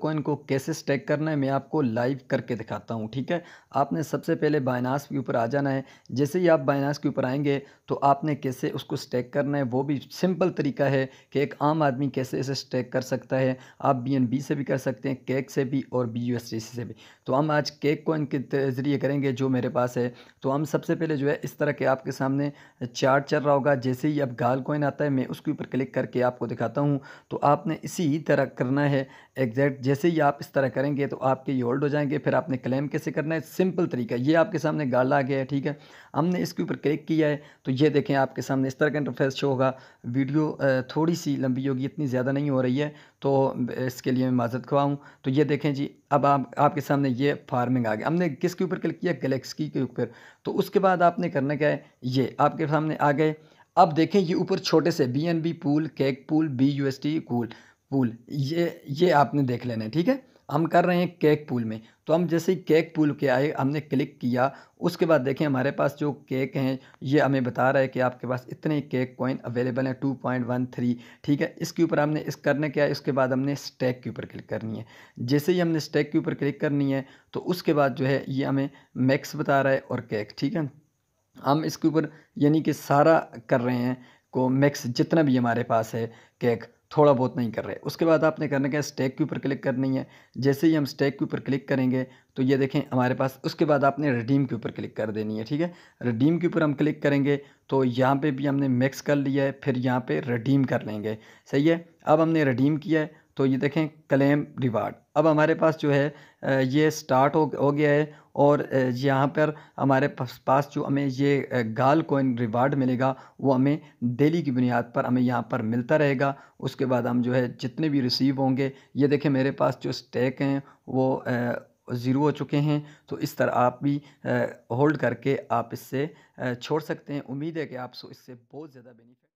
coin को कैसे stack करना है मैं आपको लाइव करके दिखाता हूँ ठीक है आपने सबसे पहले बायनास के ऊपर आ जाना है जैसे ही आप बायनास के ऊपर आएंगे तो आपने कैसे उसको स्टैक करना है वो भी सिंपल तरीका है कि एक आम आदमी कैसे इसे स्टैक कर सकता है आप बी से भी कर सकते हैं केक e से भी और बी यू से भी तो हम आज केक कोइन e के ज़रिए करेंगे जो मेरे पास है तो हम सबसे पहले जो है इस तरह के आपके सामने चार्ट चल रहा होगा जैसे ही अब गाल कोइन आता है मैं उसके ऊपर क्लिक करके आपको दिखाता हूँ तो आपने इसी तरह करना है एग्जैक्ट जैसे ही आप इस तरह करेंगे तो आपके ये होल्ड हो जाएंगे फिर आपने क्लेम कैसे करना है सिंपल तरीका ये आपके सामने गाला आ गया है ठीक है हमने इसके ऊपर क्लिक किया है तो ये देखें आपके सामने इस तरह का इंटरफेस शो होगा वीडियो थोड़ी सी लंबी होगी इतनी ज़्यादा नहीं हो रही है तो इसके लिए मैं माजत खुआऊँ तो ये देखें जी अब आप आपके सामने ये फार्मिंग आ गया हमने किसके ऊपर क्लिक किया गलेक्सी के ऊपर तो उसके बाद आपने करना क्या है ये आपके सामने आ गए अब देखें ये ऊपर छोटे से B N B pool cake pool B U S T cool pool ये ये आपने देख लेना है ठीक है हम कर रहे हैं केक पूल में तो हम जैसे ही केक पूल के आए हमने क्लिक किया उसके बाद देखें हमारे पास जो केक हैं ये हमें बता रहा है कि आपके पास इतने केक कॉइन अवेलेबल हैं टू पॉइंट वन थ्री ठीक है इसके ऊपर हमने इस करने क्या है उसके बाद हमने स्टैक के ऊपर क्लिक करनी है जैसे ही हमने स्टैक के ऊपर क्लिक करनी है तो उसके बाद जो है ये हमें मैक्स बता रहा है और केक ठीक है हम इसके ऊपर यानी कि सारा कर रहे हैं को मैक्स जितना भी हमारे पास है केक थोड़ा बहुत नहीं कर रहे उसके बाद आपने करना क्या स्टैक के ऊपर क्लिक करनी है जैसे ही हम स्टैक के ऊपर क्लिक करेंगे तो ये देखें हमारे पास उसके बाद आपने रिडीम के ऊपर क्लिक कर देनी है ठीक है रिडीम के ऊपर हम क्लिक करेंगे तो यहाँ पे भी हमने मिक्स कर लिया है फिर यहाँ पे रिडीम कर लेंगे सही है अब हमने रिडीम किया है तो ये देखें क्लेम रिवार्ड अब हमारे पास जो है ये स्टार्ट हो हो गया है और यहाँ पर हमारे पास जो हमें ये गाल कोइन रिवार्ड मिलेगा वो हमें डेली की बुनियाद पर हमें यहाँ पर मिलता रहेगा उसके बाद हम जो है जितने भी रिसीव होंगे ये देखें मेरे पास जो स्टैक हैं वो ज़ीरो हो चुके हैं तो इस तरह आप भी होल्ड करके आप इससे छोड़ सकते हैं उम्मीद है कि आप इससे बहुत ज़्यादा बेनिफिट